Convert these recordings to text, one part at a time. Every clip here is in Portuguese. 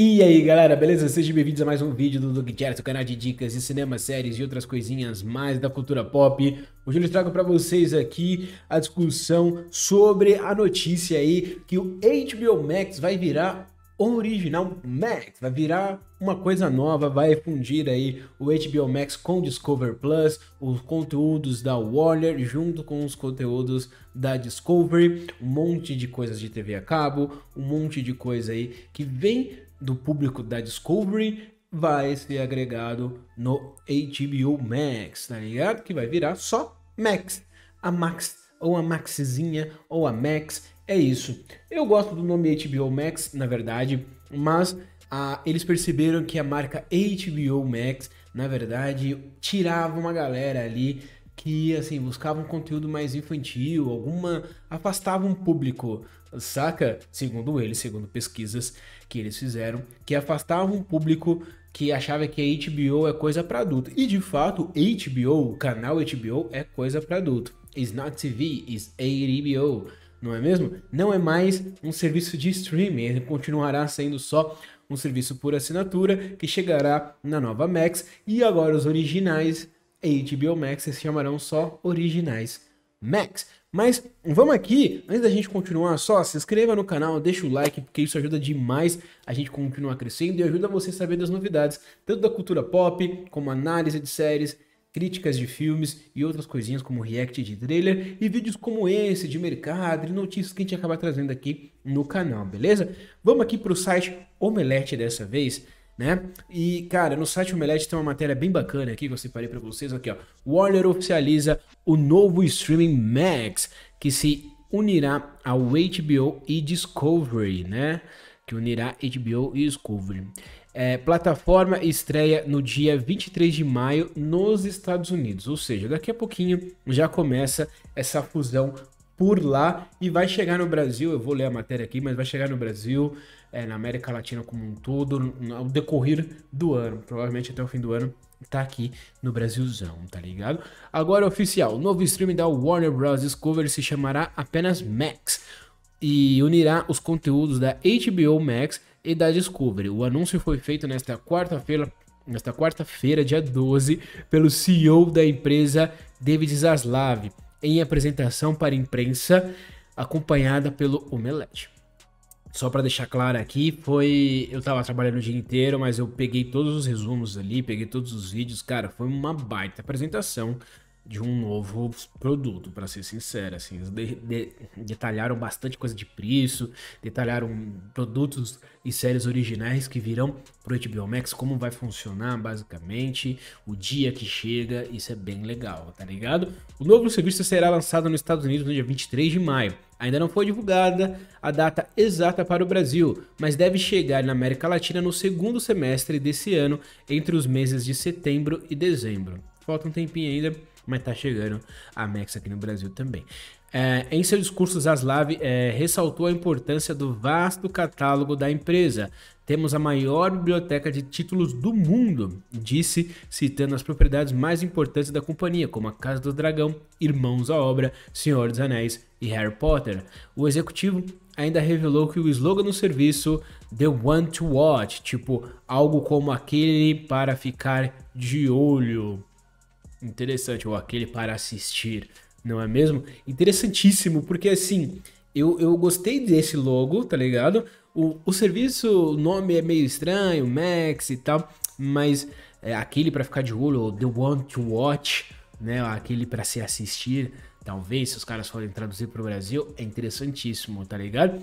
E aí galera, beleza? Sejam bem-vindos a mais um vídeo do Doug Chart, o canal de dicas de cinema, séries e outras coisinhas mais da cultura pop. Hoje eu trago para vocês aqui a discussão sobre a notícia aí que o HBO Max vai virar um original Max, vai virar uma coisa nova, vai fundir aí o HBO Max com o Discover Plus, os conteúdos da Warner junto com os conteúdos da Discovery, um monte de coisas de TV a cabo, um monte de coisa aí que vem do público da Discovery vai ser agregado no HBO Max, tá ligado? Que vai virar só Max. A Max, ou a Maxzinha, ou a Max, é isso. Eu gosto do nome HBO Max, na verdade, mas ah, eles perceberam que a marca HBO Max, na verdade, tirava uma galera ali que assim buscavam um conteúdo mais infantil, alguma afastavam um público, saca? Segundo eles, segundo pesquisas que eles fizeram, que afastavam um público que achava que a HBO é coisa para adulto. E de fato, HBO, o canal HBO é coisa para adulto. Is not TV, is HBO, não é mesmo? Não é mais um serviço de streaming, ele continuará sendo só um serviço por assinatura que chegará na nova Max e agora os originais e HBO Max se chamarão só Originais Max. Mas vamos aqui, antes da gente continuar só, se inscreva no canal, deixa o like, porque isso ajuda demais a gente continuar crescendo e ajuda você a saber das novidades, tanto da cultura pop, como análise de séries, críticas de filmes e outras coisinhas como react de trailer e vídeos como esse de mercado e notícias que a gente acaba trazendo aqui no canal, beleza? Vamos aqui para o site Omelete dessa vez né? E, cara, no site Omelete tem uma matéria bem bacana aqui que eu separei para vocês. Aqui, ó. Warner oficializa o novo streaming Max, que se unirá ao HBO e Discovery, né? Que unirá HBO e Discovery. É, plataforma estreia no dia 23 de maio nos Estados Unidos, ou seja, daqui a pouquinho já começa essa fusão por lá e vai chegar no Brasil. Eu vou ler a matéria aqui, mas vai chegar no Brasil é, na América Latina como um todo, ao decorrer do ano, provavelmente até o fim do ano, tá aqui no Brasilzão, tá ligado? Agora oficial, o novo stream da Warner Bros. Discovery se chamará apenas Max e unirá os conteúdos da HBO Max e da Discovery. O anúncio foi feito nesta quarta-feira, nesta quarta-feira, dia 12, pelo CEO da empresa David Zaslav, em apresentação para imprensa acompanhada pelo Omelete só para deixar claro aqui, foi. Eu tava trabalhando o dia inteiro, mas eu peguei todos os resumos ali, peguei todos os vídeos. Cara, foi uma baita apresentação de um novo produto, para ser sincero. Assim, de, de, detalharam bastante coisa de preço, detalharam produtos e séries originais que virão pro HBO Max, como vai funcionar basicamente, o dia que chega, isso é bem legal, tá ligado? O novo serviço será lançado nos Estados Unidos no dia 23 de maio Ainda não foi divulgada a data exata para o Brasil, mas deve chegar na América Latina no segundo semestre desse ano, entre os meses de setembro e dezembro. Falta um tempinho ainda, mas tá chegando a Mex aqui no Brasil também. É, em seu discurso, Zaslav é, ressaltou a importância do vasto catálogo da empresa. Temos a maior biblioteca de títulos do mundo, disse, citando as propriedades mais importantes da companhia, como a Casa do Dragão, Irmãos à Obra, Senhor dos Anéis e Harry Potter. O executivo ainda revelou que o slogan do serviço The One to Watch, tipo algo como aquele para ficar de olho. Interessante, ou aquele para assistir não é mesmo? Interessantíssimo, porque assim, eu, eu gostei desse logo, tá ligado? O, o serviço, o nome é meio estranho, Max e tal, mas é aquele para ficar de olho, The One to Watch, né? Aquele para se assistir, talvez, se os caras forem traduzir para o Brasil, é interessantíssimo, tá ligado?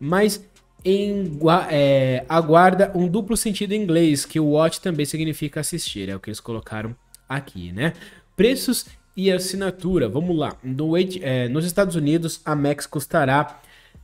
Mas em, é, aguarda um duplo sentido em inglês, que o watch também significa assistir, é o que eles colocaram aqui, né? Preços e assinatura. Vamos lá. No, é, nos Estados Unidos, a Max custará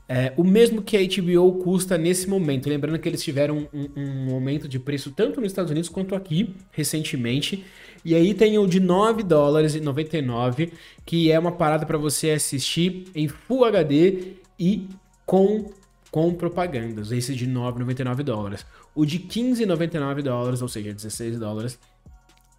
é, o mesmo que a HBO custa nesse momento. Lembrando que eles tiveram um, um, aumento de preço tanto nos Estados Unidos quanto aqui recentemente. E aí tem o de 9 dólares e 99, que é uma parada para você assistir em Full HD e com com propagandas, esse de 9,99 dólares. O de 15,99 dólares, ou seja, 16 dólares,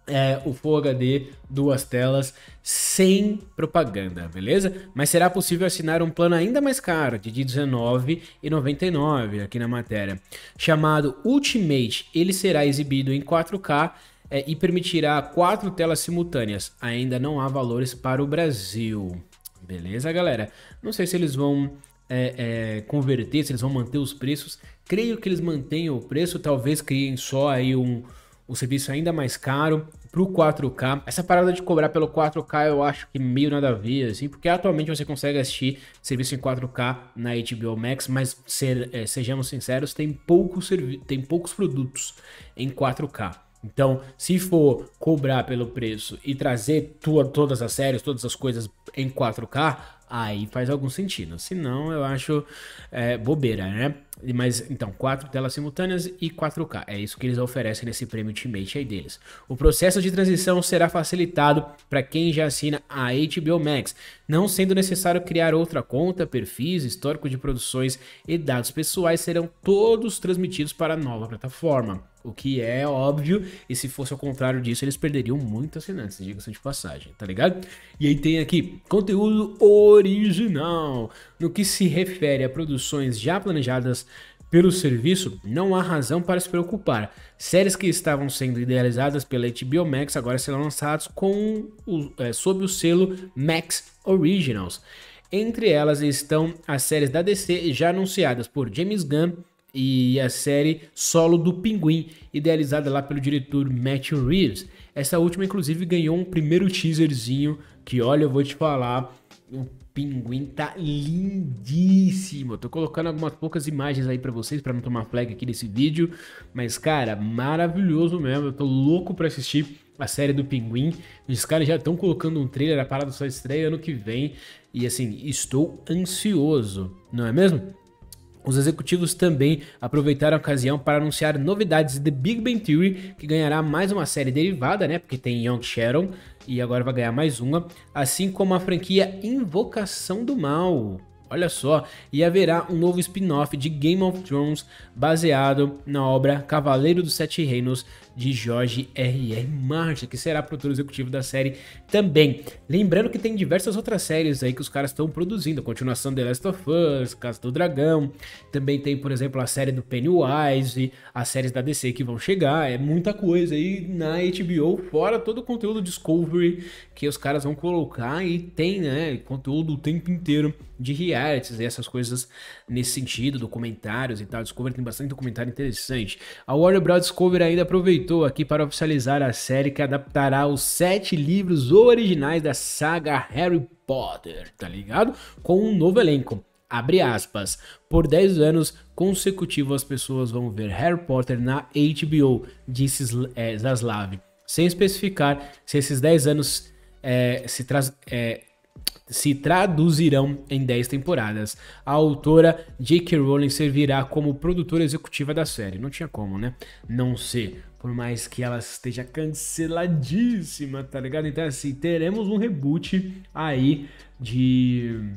é, o Full HD, duas telas, sem propaganda, beleza? Mas será possível assinar um plano ainda mais caro, de R$19,99 aqui na matéria, chamado Ultimate. Ele será exibido em 4K é, e permitirá quatro telas simultâneas. Ainda não há valores para o Brasil. Beleza, galera? Não sei se eles vão é, é, converter, se eles vão manter os preços. Creio que eles mantenham o preço, talvez criem só aí um, o serviço ainda mais caro pro 4K. Essa parada de cobrar pelo 4K eu acho que meio nada a ver, assim, porque atualmente você consegue assistir serviço em 4K na HBO Max, mas ser, é, sejamos sinceros, tem poucos, tem poucos produtos em 4K. Então, se for cobrar pelo preço e trazer tua, todas as séries, todas as coisas em 4K, aí faz algum sentido. Se não, eu acho é, bobeira, né? Mas então, quatro telas simultâneas e 4K. É isso que eles oferecem nesse prêmio Ultimate aí deles. O processo de transição será facilitado para quem já assina a HBO Max, não sendo necessário criar outra conta, perfis, histórico de produções e dados pessoais serão todos transmitidos para a nova plataforma. O que é óbvio, e se fosse ao contrário disso, eles perderiam muitas finanças, diga-se de passagem, tá ligado? E aí tem aqui, conteúdo original. No que se refere a produções já planejadas pelo serviço, não há razão para se preocupar. Séries que estavam sendo idealizadas pela HBO Max agora serão lançadas com o, é, sob o selo Max Originals. Entre elas estão as séries da DC já anunciadas por James Gunn, e a série Solo do Pinguim, idealizada lá pelo diretor Matthew Reeves. Essa última, inclusive, ganhou um primeiro teaserzinho que, olha, eu vou te falar, o pinguim tá lindíssimo. tô colocando algumas poucas imagens aí para vocês, para não tomar flag aqui nesse vídeo, mas, cara, maravilhoso mesmo. Eu tô louco para assistir a série do Pinguim. Os caras já estão colocando um trailer, a parada só estreia ano que vem. E assim, estou ansioso, não é mesmo? Os executivos também aproveitaram a ocasião para anunciar novidades de Big Bang Theory, que ganhará mais uma série derivada, né? Porque tem Young Sharon e agora vai ganhar mais uma, assim como a franquia Invocação do Mal. Olha só, e haverá um novo spin-off de Game of Thrones baseado na obra Cavaleiro dos Sete Reinos de Jorge R.R. Martin, que será produtor executivo da série também. Lembrando que tem diversas outras séries aí que os caras estão produzindo, a continuação The Last of Us, Casa do Dragão, também tem, por exemplo, a série do Pennywise, as séries da DC que vão chegar, é muita coisa aí na HBO, fora todo o conteúdo Discovery que os caras vão colocar e tem, né, conteúdo o tempo inteiro de realities e essas coisas nesse sentido, documentários e tal. Discovery tem bastante documentário interessante. A Warner Bros. Discovery ainda aproveitou aproveitou aqui para oficializar a série que adaptará os sete livros originais da saga Harry Potter, tá ligado? Com um novo elenco. Abre aspas. Por 10 anos consecutivos as pessoas vão ver Harry Potter na HBO, disse é, Zaslav, sem especificar se esses 10 anos é, se É, se traduzirão em 10 temporadas. A autora J.K. Rowling servirá como produtora executiva da série. Não tinha como, né? Não ser por mais que ela esteja canceladíssima, tá ligado? Então, assim, teremos um reboot aí de.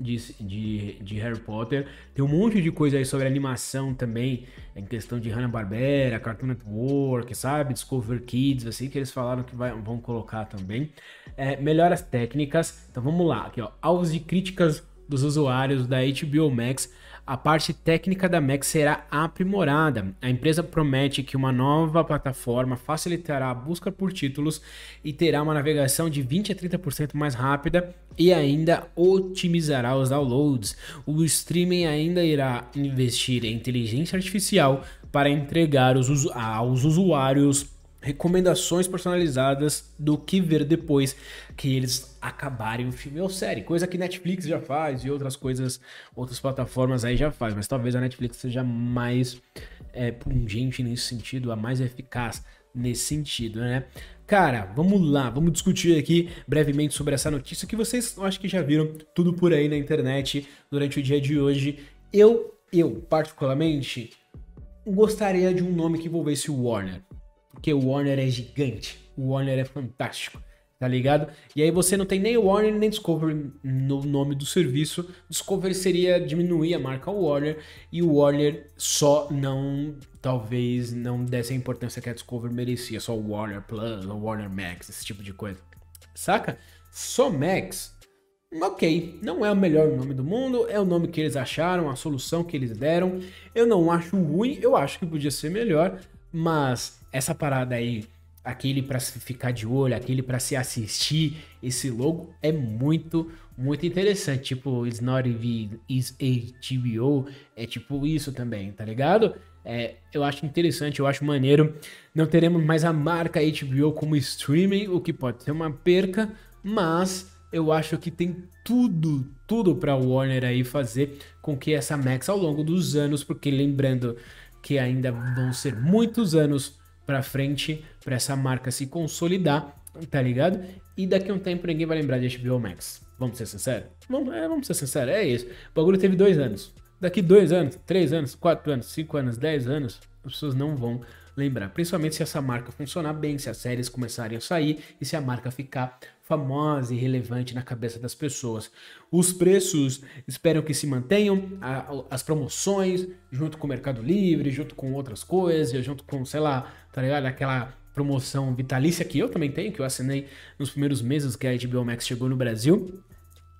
De, de, de, Harry Potter. Tem um monte de coisa aí sobre animação também, em questão de Hanna-Barbera, Cartoon Network, sabe? Discover Kids, assim, que eles falaram que vai, vão colocar também. É, melhoras técnicas. Então vamos lá, aqui ó. Alvos de críticas dos usuários da HBO Max a parte técnica da Mac será aprimorada. A empresa promete que uma nova plataforma facilitará a busca por títulos e terá uma navegação de 20 a 30% mais rápida e ainda otimizará os downloads. O streaming ainda irá investir em inteligência artificial para entregar aos usuários recomendações personalizadas do que ver depois que eles acabarem o filme ou série, coisa que Netflix já faz e outras coisas, outras plataformas aí já faz, mas talvez a Netflix seja mais é, pungente nesse sentido, a mais eficaz nesse sentido, né? Cara, vamos lá, vamos discutir aqui brevemente sobre essa notícia que vocês acho que já viram tudo por aí na internet durante o dia de hoje. Eu, eu particularmente gostaria de um nome que envolvesse o Warner, porque o Warner é gigante, o Warner é fantástico tá ligado? E aí você não tem nem Warner nem Discovery no nome do serviço. Discovery seria diminuir a marca Warner e o Warner só não, talvez não desse a importância que a Discovery merecia, só o Warner Plus, o Warner Max, esse tipo de coisa. Saca? Só Max. Ok, não é o melhor nome do mundo, é o nome que eles acharam, a solução que eles deram. Eu não acho ruim, eu acho que podia ser melhor, mas essa parada aí aquele para ficar de olho, aquele para se assistir. Esse logo é muito, muito interessante. Tipo, It's Not TV, It's HBO, é tipo isso também, tá ligado? É, eu acho interessante, eu acho maneiro. Não teremos mais a marca HBO como streaming, o que pode ser uma perca, mas eu acho que tem tudo, tudo para Warner aí fazer com que essa Max ao longo dos anos, porque lembrando que ainda vão ser muitos anos para frente para essa marca se consolidar, tá ligado? E daqui a um tempo ninguém vai lembrar de HBO Max. Vamos ser sinceros? Vamos, é, vamos ser sinceros, é isso. O bagulho teve dois anos. Daqui dois anos, três anos, quatro anos, cinco anos, dez anos, as pessoas não vão lembrar. Principalmente se essa marca funcionar bem, se as séries começarem a sair e se a marca ficar famosa e relevante na cabeça das pessoas. Os preços esperam que se mantenham, as promoções, junto com o Mercado Livre, junto com outras coisas, junto com, sei lá, tá ligado? Aquela promoção vitalícia que eu também tenho, que eu assinei nos primeiros meses que a HBO Max chegou no Brasil.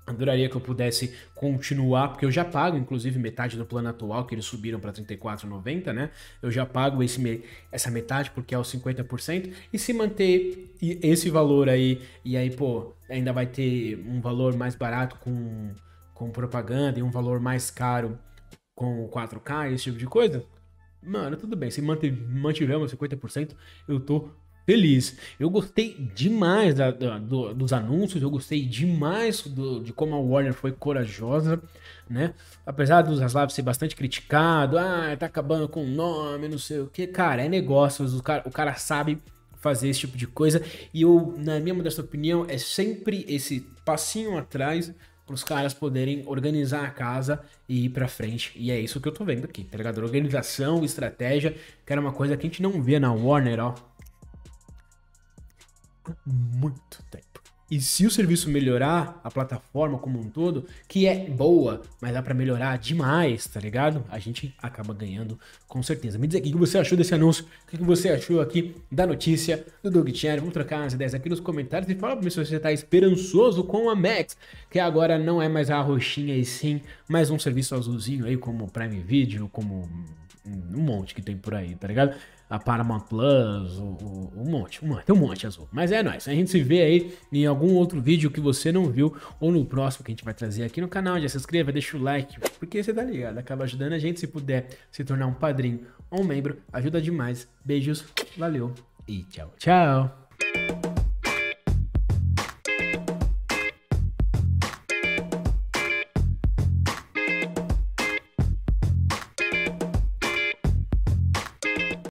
Adoraria que eu pudesse continuar, porque eu já pago, inclusive, metade do plano atual, que eles subiram para 34,90, né? Eu já pago esse, essa metade, porque é o 50%. E se manter esse valor aí, e aí, pô, ainda vai ter um valor mais barato com, com propaganda e um valor mais caro com 4K, esse tipo de coisa. Mano, tudo bem, se mantiver meus 50%, eu tô feliz. Eu gostei demais da, da, do, dos anúncios, eu gostei demais do, de como a Warner foi corajosa, né? Apesar dos Zaslav ser bastante criticado, ah, tá acabando com o nome, não sei o que, cara, é negócio, o cara, o cara sabe fazer esse tipo de coisa, e eu, na minha modesta opinião, é sempre esse passinho atrás para os caras poderem organizar a casa e ir para frente. E é isso que eu tô vendo aqui, tá ligado? Organização, estratégia, que era uma coisa que a gente não vê na Warner, ó muito tempo. E se o serviço melhorar, a plataforma como um todo, que é boa, mas dá para melhorar demais, tá ligado? A gente acaba ganhando com certeza. Me diz aqui o que você achou desse anúncio, o que você achou aqui da notícia do Doug Chen. Vamos trocar as ideias aqui nos comentários e fala pra mim se você tá esperançoso com a Max, que agora não é mais a roxinha e sim mais um serviço azulzinho aí, como Prime Video, como um monte que tem por aí, tá ligado? a Paramount Plus, um, um monte, um monte, tem um monte azul. Mas é nóis, a gente se vê aí em algum outro vídeo que você não viu ou no próximo que a gente vai trazer aqui no canal. Já se inscreva, deixa o like, porque você tá ligado, acaba ajudando a gente se puder se tornar um padrinho ou um membro, ajuda demais. Beijos, valeu e tchau, tchau.